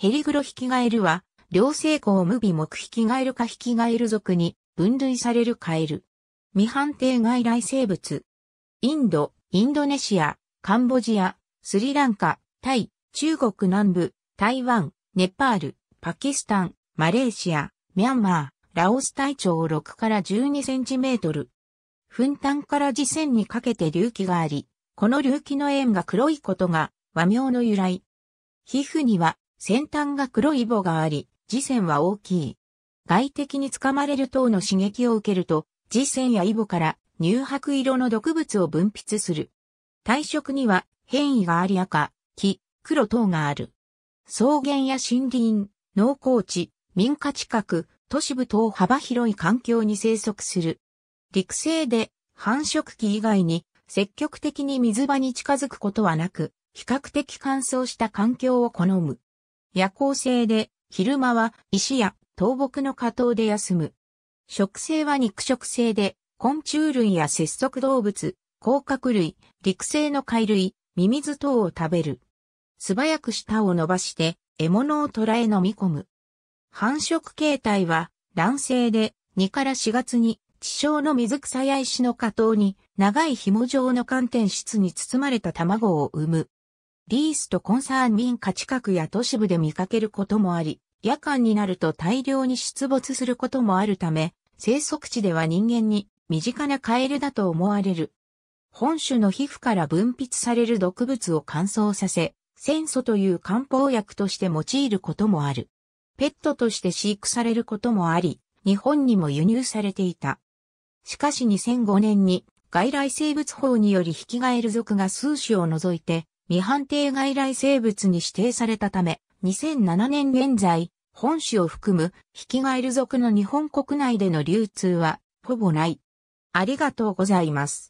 ヘリグロヒキガエルは、両性項無微目ヒキガエルかヒキガエル属に分類されるカエル。未判定外来生物。インド、インドネシア、カンボジア、スリランカ、タイ、中国南部、台湾、ネパール、パキスタン、マレーシア、ミャンマー、ラオス体長6から12センチメートル。噴炭から次線にかけて隆起があり、この隆起の円が黒いことが和名の由来。皮膚には先端が黒い棒があり、磁線は大きい。外敵につかまれる等の刺激を受けると、磁線やイボから乳白色の毒物を分泌する。体色には変異があり赤、黄、黒等がある。草原や森林、農耕地、民家近く、都市部等幅広い環境に生息する。陸生で繁殖期以外に積極的に水場に近づくことはなく、比較的乾燥した環境を好む。夜行性で、昼間は石や倒木の下等で休む。食性は肉食性で、昆虫類や節足動物、甲殻類、陸生の貝類、ミミズ等を食べる。素早く舌を伸ばして、獲物を捕らえ飲み込む。繁殖形態は、卵性で、2から4月に、地上の水草や石の下等に、長い紐状の寒天質に包まれた卵を産む。リースとコンサーン民家近くや都市部で見かけることもあり、夜間になると大量に出没することもあるため、生息地では人間に身近なカエルだと思われる。本種の皮膚から分泌される毒物を乾燥させ、ンソという漢方薬として用いることもある。ペットとして飼育されることもあり、日本にも輸入されていた。しかし2005年に外来生物法によりヒキガエル属が数種を除いて未判定外来生物に指定されたため、2007年現在、本種を含むヒキガエル族の日本国内での流通はほぼない。ありがとうございます。